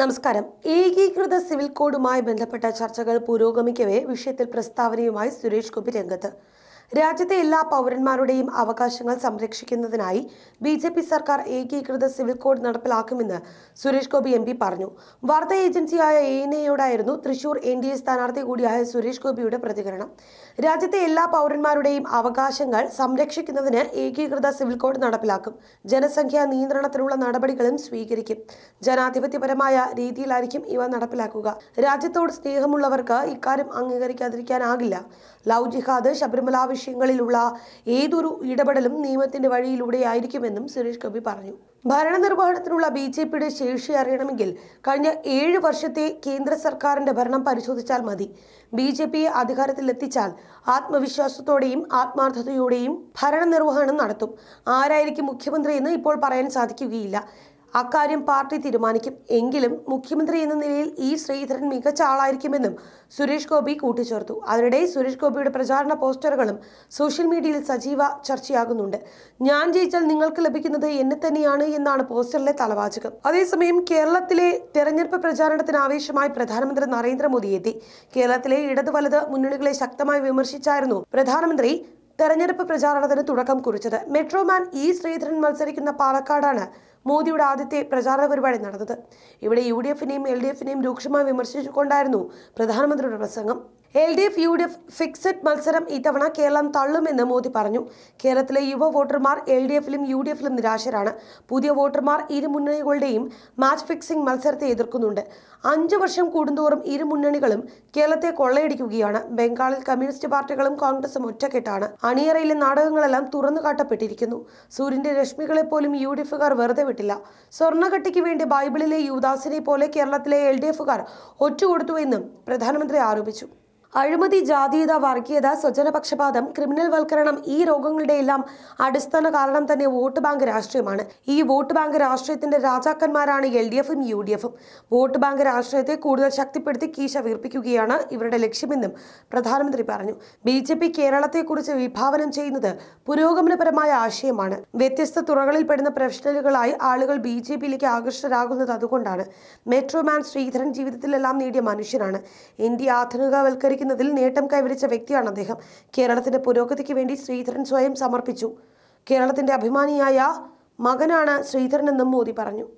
നമസ്കാരം ഏകീകൃത സിവിൽ കോഡുമായി ബന്ധപ്പെട്ട ചർച്ചകൾ പുരോഗമിക്കവേ വിഷയത്തിൽ പ്രസ്താവനയുമായി സുരേഷ് ഗോപി രംഗത്ത് രാജ്യത്തെ എല്ലാ പൗരന്മാരുടെയും അവകാശങ്ങൾ സംരക്ഷിക്കുന്നതിനായി ബി ജെ പി സർക്കാർ ഏകീകൃത സിവിൽ കോഡ് നടപ്പിലാക്കുമെന്ന് സുരേഷ് ഗോപി എം പി പറഞ്ഞു വാർത്താ ഏജൻസിയായ എ എൻ എയോടായിരുന്നു തൃശൂർ എൻ ഡി എ സ്ഥാനാർത്ഥി കൂടിയായ സുരേഷ് ഗോപിയുടെ പ്രതികരണം രാജ്യത്തെ എല്ലാ പൗരന്മാരുടെയും അവകാശങ്ങൾ സംരക്ഷിക്കുന്നതിന് ഏകീകൃത സിവിൽ കോഡ് നടപ്പിലാക്കും ജനസംഖ്യാ നിയന്ത്രണത്തിനുള്ള നടപടികളും സ്വീകരിക്കും ജനാധിപത്യപരമായ രീതിയിലായിരിക്കും ഇവ നടപ്പിലാക്കുക രാജ്യത്തോട് സ്നേഹമുള്ളവർക്ക് ഇക്കാര്യം അംഗീകരിക്കാതിരിക്കാനാകില്ല ലവ് ജിഹാദ് ശബരിമല വിഷയങ്ങളിലുള്ള ഏതൊരു ഇടപെടലും നിയമത്തിന്റെ വഴിയിലൂടെ ആയിരിക്കുമെന്നും സുരേഷ് ഗോപി പറഞ്ഞു ഭരണനിർവഹണത്തിനുള്ള ബി ജെ പിയുടെ ശേഷി അറിയണമെങ്കിൽ കഴിഞ്ഞ ഏഴ് വർഷത്തെ കേന്ദ്ര സർക്കാരിന്റെ ഭരണം പരിശോധിച്ചാൽ മതി ബി ജെ പിയെ അധികാരത്തിലെത്തിച്ചാൽ ആത്മവിശ്വാസത്തോടെയും ആത്മാർത്ഥതയോടെയും ഭരണനിർവഹണം നടത്തും ആരായിരിക്കും മുഖ്യമന്ത്രി എന്ന് ഇപ്പോൾ പറയാൻ സാധിക്കുകയില്ല അക്കാര്യം പാർട്ടി തീരുമാനിക്കും എങ്കിലും മുഖ്യമന്ത്രി എന്ന നിലയിൽ ഇ ശ്രീധരൻ മികച്ച ആളായിരിക്കുമെന്നും സുരേഷ് ഗോപി കൂട്ടിച്ചേർത്തു അതിനിടെ സുരേഷ് ഗോപിയുടെ പ്രചാരണ പോസ്റ്ററുകളും സോഷ്യൽ മീഡിയയിൽ സജീവ ചർച്ചയാകുന്നുണ്ട് ഞാൻ ജയിച്ചാൽ നിങ്ങൾക്ക് ലഭിക്കുന്നത് എന്നെ തന്നെയാണ് എന്നാണ് പോസ്റ്ററിലെ തലവാചകം അതേസമയം കേരളത്തിലെ തെരഞ്ഞെടുപ്പ് പ്രചാരണത്തിന് ആവേശമായി പ്രധാനമന്ത്രി നരേന്ദ്രമോദി എത്തി കേരളത്തിലെ ഇടതു മുന്നണികളെ ശക്തമായി വിമർശിച്ചായിരുന്നു പ്രധാനമന്ത്രി തെരഞ്ഞെടുപ്പ് പ്രചാരണത്തിന് തുടക്കം കുറിച്ചത് മെട്രോമാൻ ഇ ശ്രീധരൻ മത്സരിക്കുന്ന പാലക്കാടാണ് മോദിയുടെ ആദ്യത്തെ പ്രചാരണ പരിപാടി നടന്നത് ഇവിടെ യു ഡി എഫിനെയും എൽ ഡി എഫിനെയും രൂക്ഷമായി വിമർശിച്ചുകൊണ്ടായിരുന്നു പ്രധാനമന്ത്രിയുടെ പ്രസംഗം L D F U D F fixed മത്സരം ഇത്തവണ കേരളം തള്ളുമെന്ന് മോദി പറഞ്ഞു കേരളത്തിലെ യുവ വോട്ടർമാർ എൽ ഡി എഫിലും യു ഡി എഫിലും നിരാശരാണ് പുതിയ വോട്ടർമാർ ഇരുമുന്നണികളുടെയും മാച്ച് ഫിക്സിംഗ് മത്സരത്തെ എതിർക്കുന്നുണ്ട് അഞ്ചു വർഷം കൂടുന്തോറും ഇരുമുന്നണികളും കേരളത്തെ കൊള്ളയടിക്കുകയാണ് ബംഗാളിൽ കമ്മ്യൂണിസ്റ്റ് പാർട്ടികളും കോൺഗ്രസും ഒറ്റക്കെട്ടാണ് അണിയറയിലെ നാടകങ്ങളെല്ലാം തുറന്നു കാട്ടപ്പെട്ടിരിക്കുന്നു സൂര്യന്റെ രശ്മികളെ പോലും യു ഡി എഫുകാർ വെറുതെ വിട്ടില്ല സ്വർണ്ണകട്ടിക്ക് വേണ്ടി ബൈബിളിലെ യുവദാസിനെ പോലെ കേരളത്തിലെ എൽ ഡി എഫുകാർ ഒറ്റുകൊടുത്തുവെന്നും പ്രധാനമന്ത്രി ആരോപിച്ചു അഴിമതി ജാതീയത വർഗീയത സ്വജനപക്ഷപാതം ക്രിമിനൽ വൽക്കരണം ഈ രോഗങ്ങളുടെ എല്ലാം അടിസ്ഥാന കാരണം തന്നെ വോട്ട് ബാങ്ക് രാഷ്ട്രീയമാണ് ഈ വോട്ട് ബാങ്ക് രാഷ്ട്രീയത്തിന്റെ രാജാക്കന്മാരാണ് എൽ ഡി എഫും യു ഡി എഫും വോട്ട് ബാങ്ക് രാഷ്ട്രീയത്തെ കൂടുതൽ ശക്തിപ്പെടുത്തി കീശ വീർപ്പിക്കുകയാണ് ഇവരുടെ ലക്ഷ്യമെന്നും പ്രധാനമന്ത്രി പറഞ്ഞു ബി ജെ പി കേരളത്തെക്കുറിച്ച് വിഭാവനം ചെയ്യുന്നത് പുരോഗമനപരമായ ആശയമാണ് വ്യത്യസ്ത തുറകളിൽ പെടുന്ന പ്രൊഫഷണലുകളായി ആളുകൾ ബി ജെ പിയിലേക്ക് ആകർഷകരാകുന്നത് അതുകൊണ്ടാണ് മെട്രോമാൻ ശ്രീധരൻ ജീവിതത്തിലെല്ലാം നേടിയ മനുഷ്യനാണ് ഇന്ത്യ ആധുനികവൽക്കരി സംഘടിപ്പിക്കുന്നതിൽ നേട്ടം കൈവരിച്ച വ്യക്തിയാണ് അദ്ദേഹം കേരളത്തിന്റെ പുരോഗതിക്ക് വേണ്ടി ശ്രീധരൻ സ്വയം സമർപ്പിച്ചു കേരളത്തിന്റെ അഭിമാനിയായ മകനാണ് ശ്രീധരനെന്നും മോദി പറഞ്ഞു